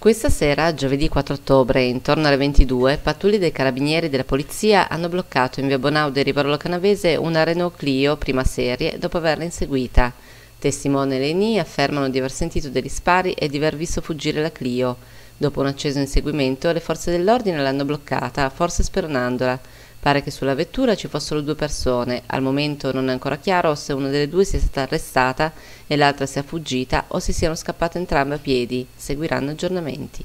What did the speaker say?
Questa sera, giovedì 4 ottobre, intorno alle 22, pattuglie dei carabinieri della polizia hanno bloccato in via Bonaude Rivarolo Canavese una Renault Clio prima serie dopo averla inseguita. Testimone e Leni affermano di aver sentito degli spari e di aver visto fuggire la Clio. Dopo un acceso inseguimento, le forze dell'ordine l'hanno bloccata, forse speronandola. Pare che sulla vettura ci fossero due persone, al momento non è ancora chiaro se una delle due sia stata arrestata e l'altra sia fuggita o se siano scappate entrambe a piedi, seguiranno aggiornamenti.